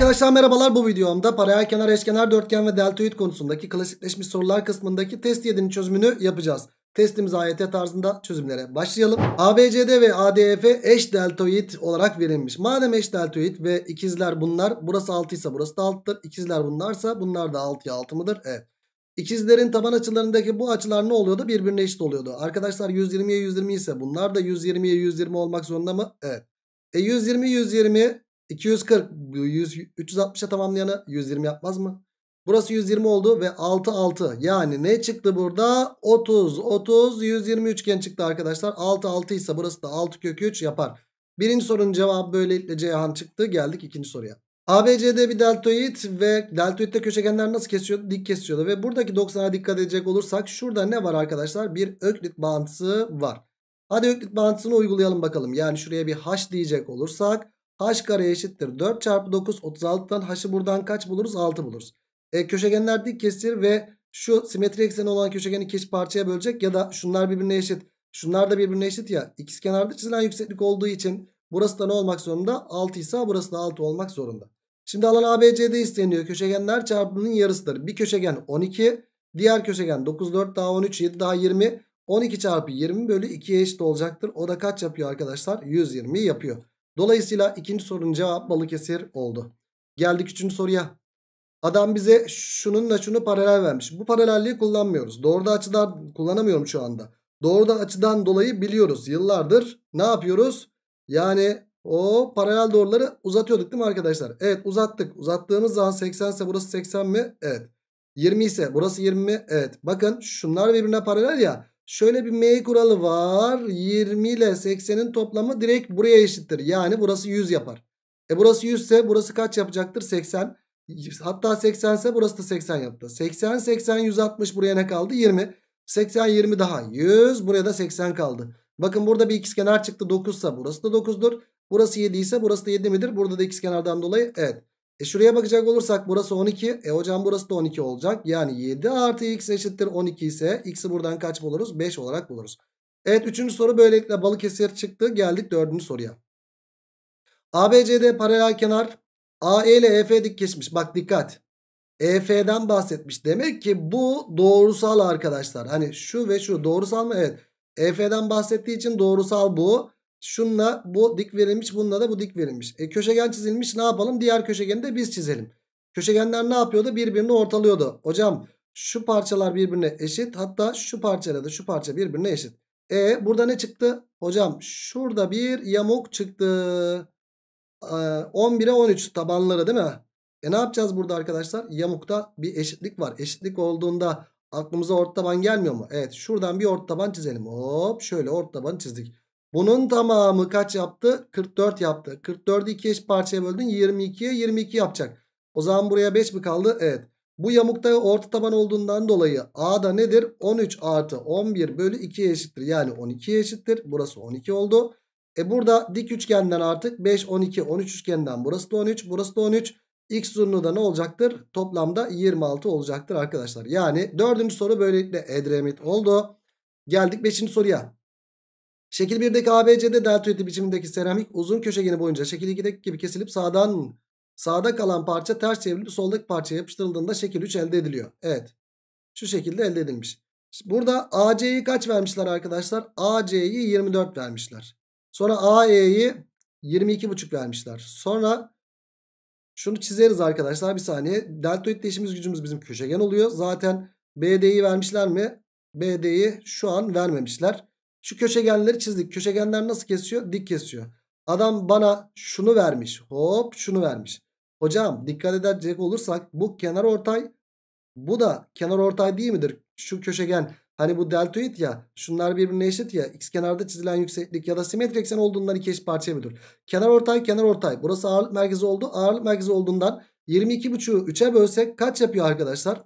Arkadaşlar merhabalar bu videomda paralel kenar, eşkenar, dörtgen ve deltoid konusundaki klasikleşmiş sorular kısmındaki test 7'nin çözümünü yapacağız. Testimiz AYT tarzında çözümlere başlayalım. ABCD ve ADF e, eş deltoid olarak verilmiş. Madem eş deltoid ve ikizler bunlar, burası 6 ise burası da 6'tır. İkizler bunlarsa bunlar da 6'ya 6 mıdır? Evet. İkizlerin taban açılarındaki bu açılar ne oluyordu? Birbirine eşit oluyordu. Arkadaşlar 120'ye 120 ise bunlar da 120'ye 120 olmak zorunda mı? Evet. E 120 e, 120 240 100, 360'a tamamlayanı 120 yapmaz mı? Burası 120 oldu ve 6 6. Yani ne çıktı burada? 30 30 120 üçgen çıktı arkadaşlar. 6 6 ise burası da 6 kök 3 yapar. Birinci sorunun cevabı böylelikle Ceyhan çıktı. Geldik ikinci soruya. ABCD bir deltoid ve deltoidde köşegenler nasıl kesiyor? Dik kesiyordu ve buradaki 90'a dikkat edecek olursak şurada ne var arkadaşlar? Bir öklit bağıntısı var. Hadi öklit bağıntısını uygulayalım bakalım. Yani şuraya bir h diyecek olursak H kare eşittir. 4 çarpı 9 36'dan h'ı buradan kaç buluruz? 6 buluruz. E, köşegenler dik kesir ve şu simetri ekseni olan köşegeni iki parçaya bölecek ya da şunlar birbirine eşit. Şunlar da birbirine eşit ya. İkiz kenarda çizilen yükseklik olduğu için burası da ne olmak zorunda? 6 ise burası da 6 olmak zorunda. Şimdi alan ABC'de isteniyor. Köşegenler çarpımının yarısıdır. Bir köşegen 12, diğer köşegen 9, 4 daha 13, 7 daha 20. 12 çarpı 20 bölü 2'ye eşit olacaktır. O da kaç yapıyor arkadaşlar? 120 yapıyor. Dolayısıyla ikinci sorunun cevabı Balıkesir oldu. Geldik üçüncü soruya. Adam bize şununla şunu paralel vermiş. Bu paralelliği kullanmıyoruz. Doğruda açıdan kullanamıyorum şu anda. Doğruda açıdan dolayı biliyoruz. Yıllardır ne yapıyoruz? Yani o paralel doğruları uzatıyorduk değil mi arkadaşlar? Evet uzattık. Uzattığımız zaman 80 ise burası 80 mi? Evet. 20 ise burası 20 mi? Evet. Bakın şunlar birbirine paralel ya. Şöyle bir M kuralı var. 20 ile 80'in toplamı direkt buraya eşittir. Yani burası 100 yapar. E burası 100 ise burası kaç yapacaktır? 80. Hatta 80 ise burası da 80 yaptı. 80, 80, 160 buraya ne kaldı? 20. 80, 20 daha 100. Buraya da 80 kaldı. Bakın burada bir ikizkenar çıktı 9 ise burası da 9'dur. Burası 7 ise burası da 7 midir? Burada da ikizkenardan dolayı evet. E şuraya bakacak olursak burası 12. E hocam burası da 12 olacak. Yani 7 artı x eşittir 12 ise x'i buradan kaç buluruz? 5 olarak buluruz. Evet 3. soru böylelikle Balıkesir çıktı. Geldik 4. soruya. ABCD paralel kenar AE ile EF dik kesmiş. Bak dikkat. EF'den bahsetmiş. Demek ki bu doğrusal arkadaşlar. Hani şu ve şu doğrusal mı? Evet. EF'den bahsettiği için doğrusal bu. Şunla bu dik verilmiş. Bununla da bu dik verilmiş. E köşegen çizilmiş ne yapalım? Diğer köşegeni de biz çizelim. Köşegenler ne yapıyordu? Birbirini ortalıyordu. Hocam şu parçalar birbirine eşit. Hatta şu parçayla da şu parça birbirine eşit. E burada ne çıktı? Hocam şurada bir yamuk çıktı. E, 11'e 13 tabanları değil mi? E ne yapacağız burada arkadaşlar? Yamukta bir eşitlik var. Eşitlik olduğunda aklımıza ort taban gelmiyor mu? Evet şuradan bir ort taban çizelim. Hop şöyle ort taban çizdik. Bunun tamamı kaç yaptı? 44 yaptı. 44'ü 2 eş parçaya böldün. 22'ye 22 yapacak. O zaman buraya 5 mi kaldı? Evet. Bu yamukta orta taban olduğundan dolayı A da nedir? 13 artı 11 bölü 2 eşittir. Yani 12 eşittir. Burası 12 oldu. E burada dik üçgenden artık 5, 12, 13 üçgenden burası da 13, burası da 13. X uzunluğu da ne olacaktır? Toplamda 26 olacaktır arkadaşlar. Yani dördüncü soru böylelikle edremit oldu. Geldik beşinci soruya. Şekil 1'deki ABC'de deltoid biçimindeki seramik uzun köşegeni boyunca şekil 2'deki gibi kesilip sağdan sağda kalan parça ters çevrilip soldaki parçaya yapıştırıldığında şekil 3 elde ediliyor. Evet. Şu şekilde elde edilmiş. Burada AC'yi kaç vermişler arkadaşlar? AC'yi 24 vermişler. Sonra AE'yi 22,5 vermişler. Sonra şunu çizeriz arkadaşlar bir saniye. Deltoid'de işimiz gücümüz bizim köşegen oluyor. Zaten BD'yi vermişler mi? BD'yi şu an vermemişler. Şu köşegenleri çizdik. Köşegenler nasıl kesiyor? Dik kesiyor. Adam bana şunu vermiş. Hop şunu vermiş. Hocam dikkat edecek olursak bu kenar ortay bu da kenar ortay değil midir? Şu köşegen hani bu deltoid ya şunlar birbirine eşit ya x kenarda çizilen yükseklik ya da simetri eksen olduğundan iki eş parçaya bölür. Kenar ortay kenar ortay burası ağırlık merkezi oldu. Ağırlık merkezi olduğundan 22.5'ü 3'e bölsek kaç yapıyor arkadaşlar?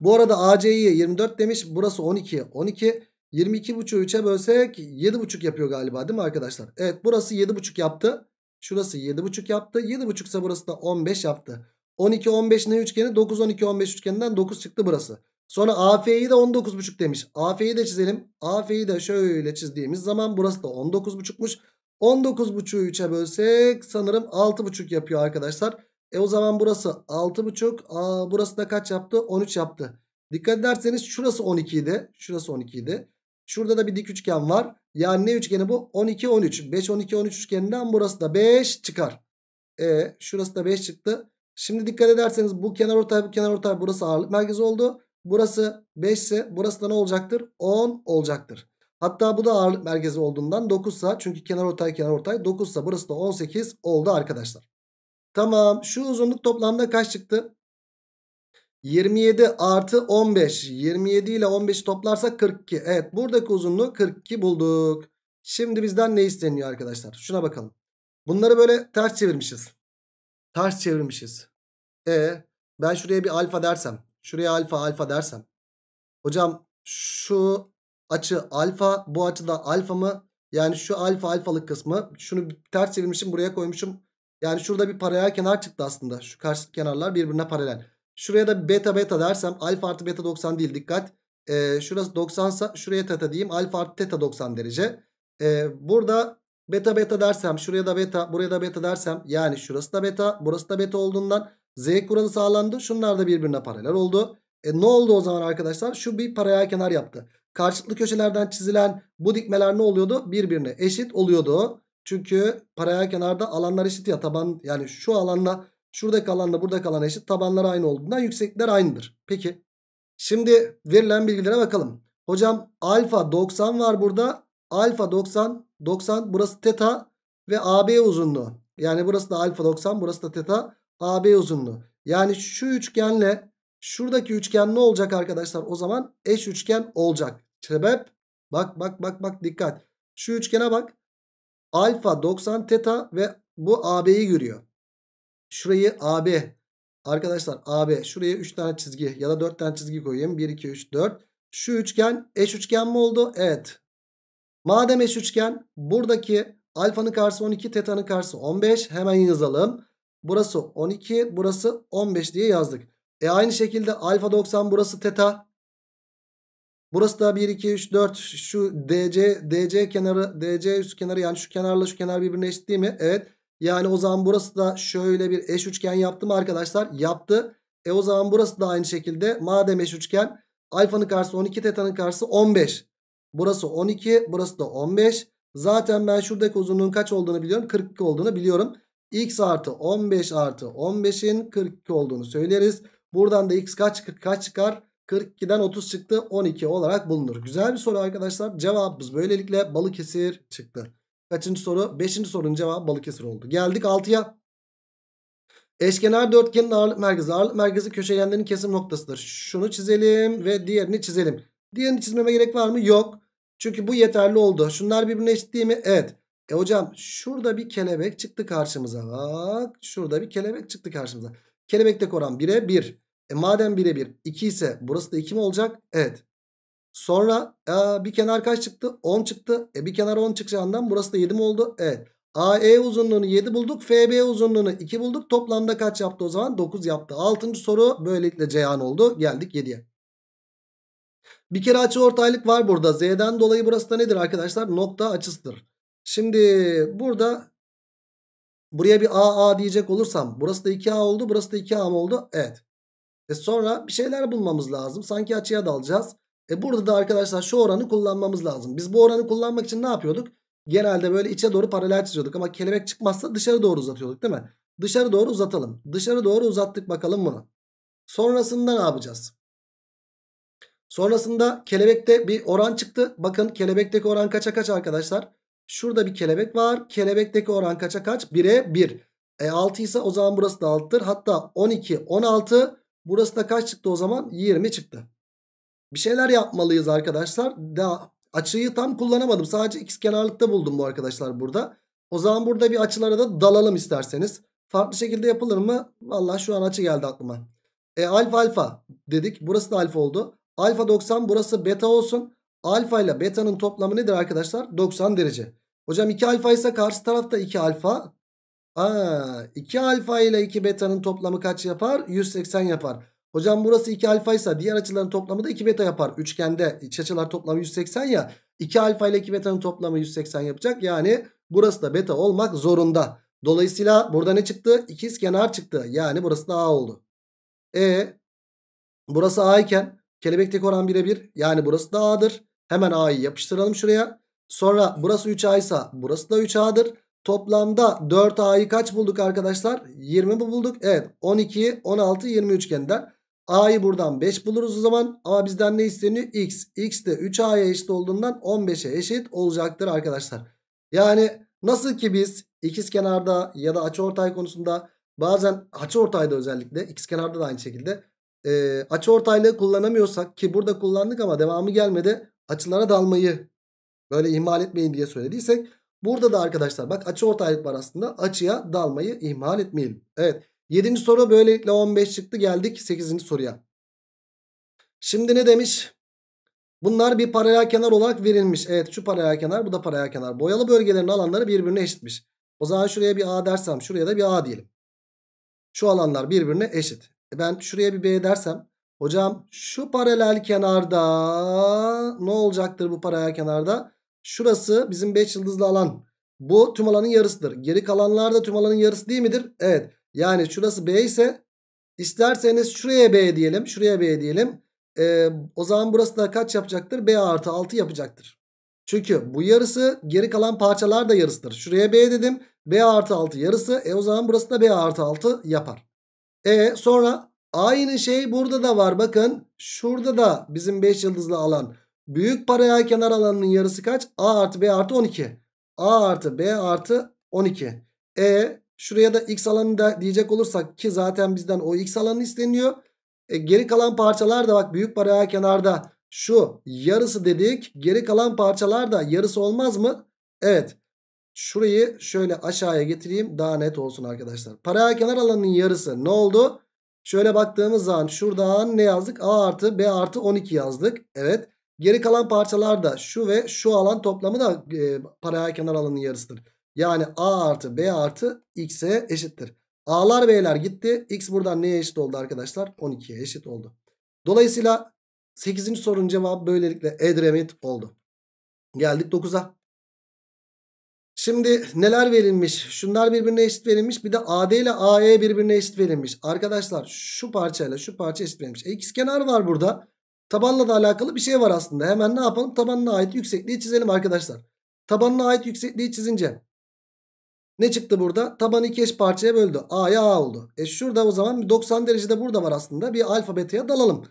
Bu arada AC'yi 24 demiş burası 12 12 22.5'ü 3'e bölsek 7.5 yapıyor galiba değil mi arkadaşlar? Evet burası 7.5 yaptı. Şurası 7.5 yaptı. 7.5 ise burası da 15 yaptı. 12 15 ne üçgeni? 9 12 15 üçgeninden 9 çıktı burası. Sonra AF'yi de 19.5 demiş. AF'yi de çizelim. AF'yi de şöyle çizdiğimiz zaman burası da 19.5'muş. 19.5'ü 3'e bölsek sanırım 6.5 yapıyor arkadaşlar. E o zaman burası 6.5. Aa, burası da kaç yaptı? 13 yaptı. Dikkat ederseniz şurası 12 idi. Şurası 12 idi. Şurada da bir dik üçgen var. Yani ne üçgeni bu? 12 13. 5 12 13 üçgeninden burası da 5 çıkar. E şurası da 5 çıktı. Şimdi dikkat ederseniz bu kenar ortay bu kenar ortay burası ağırlık merkezi oldu. Burası 5 ise burası da ne olacaktır? 10 olacaktır. Hatta bu da ağırlık merkezi olduğundan 9 sa çünkü kenar ortay kenar ortay 9 sa burası da 18 oldu arkadaşlar. Tamam şu uzunluk toplamda kaç çıktı? 27 artı 15. 27 ile 15'i toplarsak 42. Evet buradaki uzunluğu 42 bulduk. Şimdi bizden ne isteniyor arkadaşlar? Şuna bakalım. Bunları böyle ters çevirmişiz. Ters çevirmişiz. E ben şuraya bir alfa dersem. Şuraya alfa alfa dersem. Hocam şu açı alfa bu açıda alfa mı? Yani şu alfa alfalık kısmı. Şunu ters çevirmişim buraya koymuşum. Yani şurada bir paralel kenar çıktı aslında. Şu karşı kenarlar birbirine paralel. Şuraya da beta beta dersem alfa artı beta 90 değil dikkat. E, şurası 90 şuraya teta diyeyim. Alfa artı teta 90 derece. E, burada beta beta dersem şuraya da beta buraya da beta dersem yani şurası da beta burası da beta olduğundan z kuralı sağlandı. Şunlar da birbirine paralel oldu. E, ne oldu o zaman arkadaşlar? Şu bir paraya kenar yaptı. Karşılıklı köşelerden çizilen bu dikmeler ne oluyordu? Birbirine eşit oluyordu. Çünkü paraya kenarda alanlar eşit ya taban yani şu alanla Şurada kalanla burada kalan eşit. Tabanlar aynı olduğundan yükseklikler aynıdır. Peki. Şimdi verilen bilgilere bakalım. Hocam alfa 90 var burada. Alfa 90. 90 burası teta ve AB uzunluğu. Yani burası da alfa 90 burası da teta AB uzunluğu. Yani şu üçgenle şuradaki üçgen ne olacak arkadaşlar? O zaman eş üçgen olacak. Sebep bak bak bak bak dikkat. Şu üçgene bak. Alfa 90 teta ve bu AB'yi görüyor. Şurayı AB. Arkadaşlar AB. Şuraya 3 tane çizgi ya da 4 tane çizgi koyayım. 1, 2, 3, 4. Şu üçgen eş üçgen mi oldu? Evet. Madem eş üçgen buradaki alfanın karşısı 12, tetanın karşısı 15. Hemen yazalım. Burası 12, burası 15 diye yazdık. E aynı şekilde alfa 90 burası teta. Burası da 1, 2, 3, 4 şu DC, DC kenarı, DC üst kenarı yani şu kenarla şu kenar birbirine eşit değil mi? Evet. Yani o zaman burası da şöyle bir eş üçgen yaptı mı arkadaşlar? Yaptı. E o zaman burası da aynı şekilde madem eş üçgen alfanın karşısı 12 tetanın karşısı 15. Burası 12 burası da 15. Zaten ben şuradaki uzunluğun kaç olduğunu biliyorum 42 olduğunu biliyorum. X artı 15 artı 15'in 42 olduğunu söyleriz. Buradan da x kaç, kaç çıkar? 42'den 30 çıktı 12 olarak bulunur. Güzel bir soru arkadaşlar. Cevabımız böylelikle Balıkesir çıktı. Kaçıncı soru? Beşinci sorunun cevabı Balıkesir oldu. Geldik altıya. Eşkenar dörtgenin ağırlık merkezi. Ağırlık merkezi köşegenlerin kesim noktasıdır. Şunu çizelim ve diğerini çizelim. Diğerini çizmeme gerek var mı? Yok. Çünkü bu yeterli oldu. Şunlar birbirine eşit değil mi? Evet. E hocam şurada bir kelebek çıktı karşımıza. Bak şurada bir kelebek çıktı karşımıza. Kelebekte oran 1'e 1. E madem 1'e 1 2 ise burası da 2 mi olacak? Evet. Sonra e, bir kenar kaç çıktı? 10 çıktı. E, bir kenar 10 çıkacağından burası da 7 mi oldu? Evet. AE uzunluğunu 7 bulduk. FB uzunluğunu 2 bulduk. Toplamda kaç yaptı o zaman? 9 yaptı. 6. soru böylelikle Ceyhan oldu. Geldik 7'ye. Bir kere açı ortaylık var burada. Z'den dolayı burası da nedir arkadaşlar? Nokta açısıdır. Şimdi burada buraya bir AA diyecek olursam burası da 2A oldu. Burası da 2A mı oldu? Evet. E sonra bir şeyler bulmamız lazım. Sanki açıya dalacağız. E burada da arkadaşlar şu oranı kullanmamız lazım. Biz bu oranı kullanmak için ne yapıyorduk? Genelde böyle içe doğru paralel çiziyorduk ama kelebek çıkmazsa dışarı doğru uzatıyorduk değil mi? Dışarı doğru uzatalım. Dışarı doğru uzattık bakalım bunu. Sonrasında ne yapacağız? Sonrasında kelebekte bir oran çıktı. Bakın kelebekteki oran kaça kaç arkadaşlar? Şurada bir kelebek var. Kelebekteki oran kaça kaç? 1'e 1. E 6 ise o zaman burası da 6'dır. Hatta 12, 16. Burası da kaç çıktı o zaman? 20 çıktı. Bir şeyler yapmalıyız arkadaşlar. Daha açıyı tam kullanamadım. Sadece x kenarlıkta buldum bu arkadaşlar burada. O zaman burada bir açılara da dalalım isterseniz. Farklı şekilde yapılır mı? Valla şu an açı geldi aklıma. E alfa alfa dedik. Burası da alfa oldu. Alfa 90 burası beta olsun. Alfa ile beta'nın toplamı nedir arkadaşlar? 90 derece. Hocam 2 alfa ise karşı tarafta 2 alfa. Aa, 2 alfa ile 2 beta'nın toplamı kaç yapar? 180 yapar. Hocam burası 2 alfaysa diğer açıların toplamı da 2 beta yapar. Üçgende iç açılar toplamı 180 ya. 2 alfa ile 2 betanın toplamı 180 yapacak. Yani burası da beta olmak zorunda. Dolayısıyla burada ne çıktı? İkiz kenar çıktı. Yani burası da A oldu. E burası A iken kelebekteki oran birebir. Yani burası da A'dır. Hemen A'yı yapıştıralım şuraya. Sonra burası 3A ise burası da 3A'dır. Toplamda 4A'yı kaç bulduk arkadaşlar? 20 mi bulduk? Evet 12, 16, 23 üçgenden. A'yı buradan 5 buluruz o zaman. Ama bizden ne isteniyor? X. X de 3A'ya eşit olduğundan 15'e eşit olacaktır arkadaşlar. Yani nasıl ki biz ikiz kenarda ya da açıortay konusunda bazen açıortayda özellikle ikiz kenarda da aynı şekilde e, açıortaylığı kullanamıyorsak ki burada kullandık ama devamı gelmedi açılara dalmayı böyle ihmal etmeyin diye söylediysek burada da arkadaşlar bak açıortaylık var aslında açıya dalmayı ihmal etmeyelim. Evet. 7. soru böylelikle 15 çıktı geldik 8. soruya. Şimdi ne demiş? Bunlar bir paralel kenar olarak verilmiş. Evet şu paralel kenar bu da paralel kenar. Boyalı bölgelerin alanları birbirine eşitmiş. O zaman şuraya bir A dersem şuraya da bir A diyelim. Şu alanlar birbirine eşit. E ben şuraya bir B dersem hocam şu paralel kenarda ne olacaktır bu paralel kenarda? Şurası bizim 5 yıldızlı alan. Bu tüm alanın yarısıdır. Geri kalanlar da tüm alanın yarısı değil midir? Evet. Yani şurası B ise isterseniz şuraya B diyelim. Şuraya B diyelim. Ee, o zaman burası da kaç yapacaktır? B artı 6 yapacaktır. Çünkü bu yarısı geri kalan parçalar da yarısıdır. Şuraya B dedim. B artı 6 yarısı. E o zaman burası da B artı 6 yapar. E sonra aynı şey burada da var. Bakın şurada da bizim 5 yıldızlı alan. Büyük paraya kenar alanının yarısı kaç? A artı B artı 12. A artı B artı 12. E Şuraya da x alanı da diyecek olursak ki zaten bizden o x alanı isteniyor. E, geri kalan parçalar da bak büyük paraya kenarda şu yarısı dedik. Geri kalan parçalar da yarısı olmaz mı? Evet. Şurayı şöyle aşağıya getireyim daha net olsun arkadaşlar. Paraya kenar alanın yarısı ne oldu? Şöyle baktığımız zaman şuradan ne yazdık? A artı B artı 12 yazdık. Evet. Geri kalan parçalar da şu ve şu alan toplamı da e, paraya kenar alanın yarısıdır. Yani a artı b artı x'e eşittir. A'lar b'ler gitti. X buradan neye eşit oldu arkadaşlar? 12'ye eşit oldu. Dolayısıyla 8. sorunun cevabı böylelikle Edremit oldu. Geldik 9'a. Şimdi neler verilmiş? Şunlar birbirine eşit verilmiş. Bir de AD ile AE birbirine eşit verilmiş. Arkadaşlar şu parçayla şu parça eşit verilmiş. X e, kenar var burada. Tabanla da alakalı bir şey var aslında. Hemen ne yapalım? Tabanına ait yüksekliği çizelim arkadaşlar. Tabanına ait yüksekliği çizince ne çıktı burada? Tabanı iki eş parçaya böldü. A'ya A oldu. E şurada o zaman 90 derecede burada var aslında. Bir alfa beta'ya dalalım.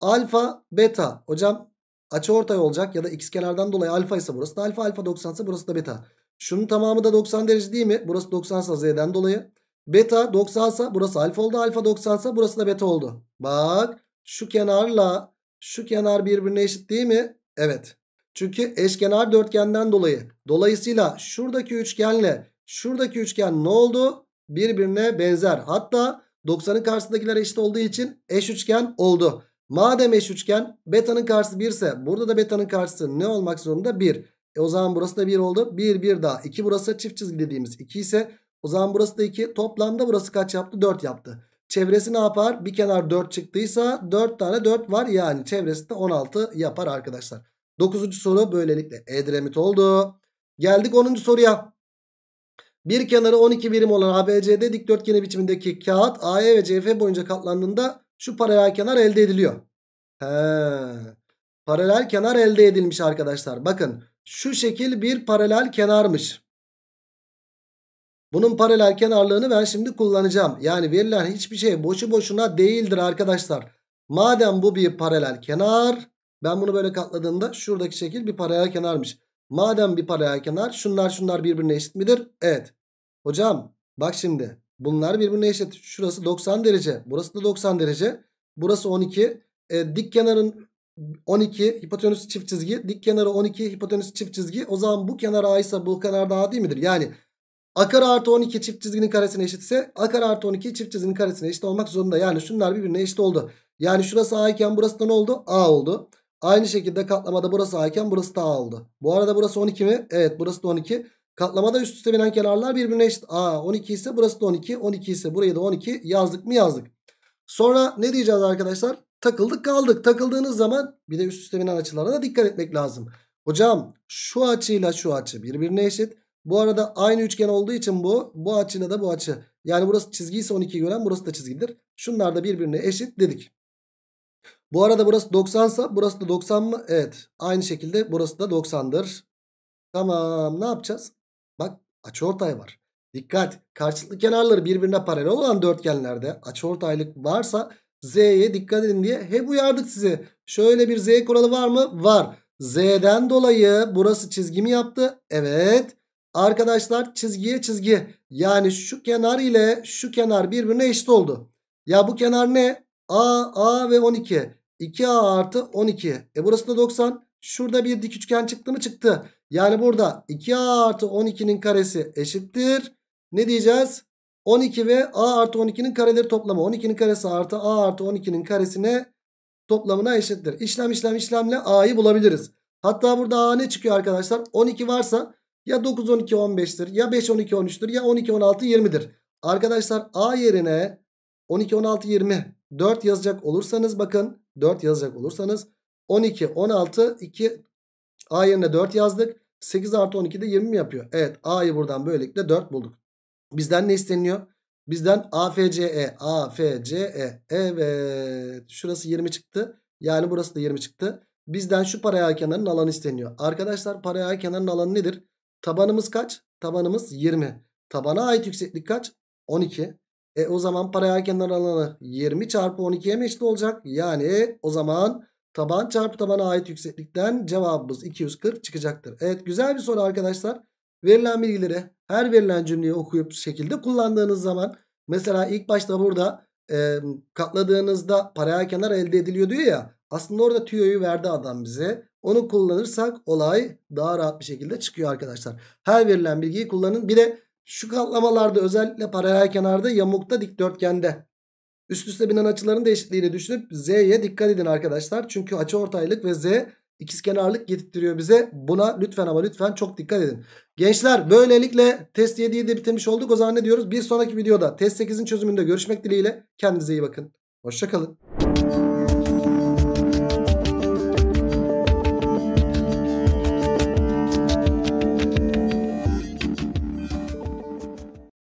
Alfa beta. Hocam açı ortay olacak ya da x kenardan dolayı alfa ise burası da alfa. Alfa 90 ise burası da beta. Şunun tamamı da 90 derece değil mi? Burası 90 ise z'den dolayı. Beta 90 ise burası alfa oldu. Alfa 90 ise burası da beta oldu. Bak şu kenarla şu kenar birbirine eşit değil mi? Evet. Çünkü eşkenar dörtgenden dolayı. Dolayısıyla şuradaki üçgenle Şuradaki üçgen ne oldu? Birbirine benzer. Hatta 90'ın karşısındakiler eşit olduğu için eş üçgen oldu. Madem eş üçgen betanın karşısı 1 ise burada da betanın karşısı ne olmak zorunda? 1. E o zaman burası da 1 oldu. 1 1 daha. 2 burası çift çizgi dediğimiz 2 ise o zaman burası da 2. Toplamda burası kaç yaptı? 4 yaptı. Çevresi ne yapar? Bir kenar 4 çıktıysa 4 tane 4 var. Yani çevresi de 16 yapar arkadaşlar. 9. soru böylelikle edremit oldu. Geldik 10. soruya. Bir kenarı 12 birim olan ABCD dikdörtgeni biçimindeki kağıt AE ve CF boyunca katlandığında şu paralel kenar elde ediliyor. He. Paralel kenar elde edilmiş arkadaşlar. Bakın şu şekil bir paralel kenarmış. Bunun paralel kenarlığını ben şimdi kullanacağım. Yani verilen hiçbir şey boşu boşuna değildir arkadaşlar. Madem bu bir paralel kenar ben bunu böyle katladığımda şuradaki şekil bir paralel kenarmış. Madem bir paralel kenar şunlar şunlar birbirine eşit midir? Evet. Hocam bak şimdi bunlar birbirine eşit. Şurası 90 derece. Burası da 90 derece. Burası 12. E, dik kenarın 12 hipotenüs çift çizgi. Dik kenarı 12 hipotenüs çift çizgi. O zaman bu kenar A ise bu kenar da A değil midir? Yani A kare artı 12 çift çizginin karesine eşitse A kare artı 12 çift çizginin karesine eşit olmak zorunda. Yani şunlar birbirine eşit oldu. Yani şurası A iken burası da ne oldu? A oldu. Aynı şekilde katlamada burası A'yken burası da A oldu. Bu arada burası 12 mi? Evet burası da 12. Katlamada üst üste binen kenarlar birbirine eşit. A 12 ise burası da 12. 12 ise burayı da 12. Yazdık mı yazdık. Sonra ne diyeceğiz arkadaşlar? Takıldık kaldık. Takıldığınız zaman bir de üst üste binen açılara da dikkat etmek lazım. Hocam şu açıyla şu açı birbirine eşit. Bu arada aynı üçgen olduğu için bu bu açıyla da bu açı. Yani burası çizgiyse ise 12'yi gören burası da çizgidir. Şunlar da birbirine eşit dedik. Bu arada burası 90 sa burası da 90 mı? Evet. Aynı şekilde burası da 90'dır. Tamam ne yapacağız? Bak açıortay var. Dikkat karşılıklı kenarları birbirine paralel olan dörtgenlerde açıortaylık varsa Z'ye dikkat edin diye hep uyardık sizi. Şöyle bir Z kuralı var mı? Var. Z'den dolayı burası çizgimi yaptı. Evet. Arkadaşlar çizgiye çizgi. Yani şu kenar ile şu kenar birbirine eşit oldu. Ya bu kenar ne? A, A ve 12. 2A artı 12. E burası da 90. Şurada bir dik üçgen çıktı mı çıktı. Yani burada 2A artı 12'nin karesi eşittir. Ne diyeceğiz? 12 ve A artı 12'nin kareleri toplamı. 12'nin karesi artı A artı 12'nin karesine toplamına eşittir. İşlem işlem işlemle A'yı bulabiliriz. Hatta burada A ne çıkıyor arkadaşlar? 12 varsa ya 9 12 15'tir ya 5 12 13'tür ya 12 16 20'dir. Arkadaşlar A yerine 12 16 20 4 yazacak olursanız bakın 4 yazacak olursanız 12, 16, 2 A yerine 4 yazdık. 8 artı 12 de 20 mi yapıyor? Evet A'yı buradan böylelikle 4 bulduk. Bizden ne isteniyor? Bizden AFCE, AFCE. Evet şurası 20 çıktı. Yani burası da 20 çıktı. Bizden şu paraya kenarının alanı isteniyor. Arkadaşlar paraya kenarının alanı nedir? Tabanımız kaç? Tabanımız 20. Tabana ait yükseklik kaç? 12. E o zaman paraya kenar alanı 20 çarpı 12'ye eşit olacak? Yani o zaman taban çarpı tabana ait yükseklikten cevabımız 240 çıkacaktır. Evet güzel bir soru arkadaşlar. Verilen bilgileri her verilen cümleyi okuyup şekilde kullandığınız zaman mesela ilk başta burada e, katladığınızda paraya kenar elde ediliyor diyor ya. Aslında orada tüyoyu verdi adam bize. Onu kullanırsak olay daha rahat bir şekilde çıkıyor arkadaşlar. Her verilen bilgiyi kullanın. Bir de şu katlamalarda özellikle paralel kenarda yamukta dikdörtgende üst üste binen açıların değişikliğini düşünüp z'ye dikkat edin arkadaşlar. Çünkü açı ortaylık ve z ikizkenarlık getirtiyor bize. Buna lütfen ama lütfen çok dikkat edin. Gençler böylelikle test 7'yi de bitirmiş olduk. O zaman ne diyoruz? Bir sonraki videoda test 8'in çözümünde görüşmek dileğiyle. Kendinize iyi bakın. Hoşçakalın.